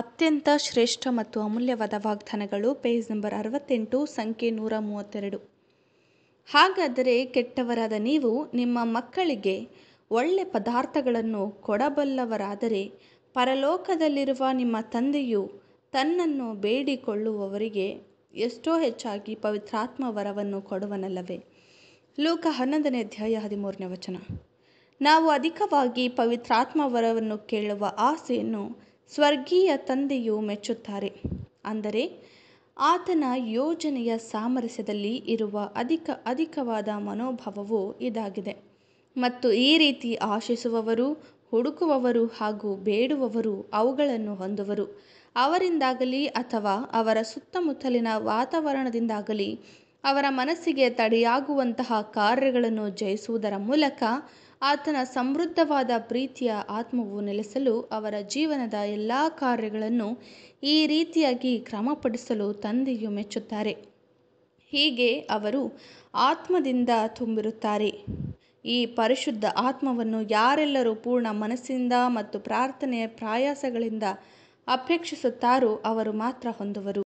ಅತ್ಯಂತ ಶ್ರೇಷ್ಠ ಮತ್ತು ಅಮೂಲ್ಯವಾದ ವಾಗ್ದಾನಗಳು ಪೇಜ್ ನಂಬರ್ ಅರವತ್ತೆಂಟು ಸಂಖ್ಯೆ ನೂರ ಮೂವತ್ತೆರಡು ಹಾಗಾದರೆ ಕೆಟ್ಟವರಾದ ನೀವು ನಿಮ್ಮ ಮಕ್ಕಳಿಗೆ ಒಳ್ಳೆ ಪದಾರ್ಥಗಳನ್ನು ಕೊಡಬಲ್ಲವರಾದರೆ ಪರಲೋಕದಲ್ಲಿರುವ ನಿಮ್ಮ ತಂದೆಯು ತನ್ನನ್ನು ಬೇಡಿಕೊಳ್ಳುವವರಿಗೆ ಎಷ್ಟೋ ಹೆಚ್ಚಾಗಿ ಪವಿತ್ರಾತ್ಮ ವರವನ್ನು ಕೊಡುವನಲ್ಲವೇ ಲೋಕ ಹನ್ನೊಂದನೇ ಅಧ್ಯಾಯ ಹದಿಮೂರನೇ ವಚನ ನಾವು ಅಧಿಕವಾಗಿ ಪವಿತ್ರಾತ್ಮ ವರವನ್ನು ಕೇಳುವ ಆಸೆಯನ್ನು ಸ್ವರ್ಗೀಯ ತಂದೆಯು ಮೆಚ್ಚುತ್ತಾರೆ ಅಂದರೆ ಆತನ ಯೋಜನೆಯ ಸಾಮರಸ್ಯದಲ್ಲಿ ಇರುವ ಅಧಿಕ ಅಧಿಕವಾದ ಮನೋಭಾವವು ಇದಾಗಿದೆ ಮತ್ತು ಈ ರೀತಿ ಆಶಿಸುವವರು ಹುಡುಕುವವರು ಹಾಗೂ ಬೇಡುವವರು ಅವುಗಳನ್ನು ಹೊಂದುವರು ಅವರಿಂದಾಗಲಿ ಅಥವಾ ಅವರ ಸುತ್ತಮುತ್ತಲಿನ ವಾತಾವರಣದಿಂದಾಗಲಿ ಅವರ ಮನಸ್ಸಿಗೆ ತಡೆಯಾಗುವಂತಹ ಕಾರ್ಯಗಳನ್ನು ಜಯಿಸುವುದರ ಮೂಲಕ ಆತನ ಸಮೃದ್ಧವಾದ ಪ್ರೀತಿಯ ಆತ್ಮವು ನೆಲೆಸಲು ಅವರ ಜೀವನದ ಎಲ್ಲ ಕಾರ್ಯಗಳನ್ನು ಈ ರೀತಿಯಾಗಿ ಕ್ರಮಪಡಿಸಲು ತಂದೆಯು ಮೆಚ್ಚುತ್ತಾರೆ ಹೀಗೆ ಅವರು ಆತ್ಮದಿಂದ ತುಂಬಿರುತ್ತಾರೆ ಈ ಪರಿಶುದ್ಧ ಆತ್ಮವನ್ನು ಯಾರೆಲ್ಲರೂ ಪೂರ್ಣ ಮನಸ್ಸಿಂದ ಮತ್ತು ಪ್ರಾರ್ಥನೆಯ ಪ್ರಯಾಸಗಳಿಂದ ಅಪೇಕ್ಷಿಸುತ್ತಾರೋ ಅವರು ಮಾತ್ರ ಹೊಂದುವರು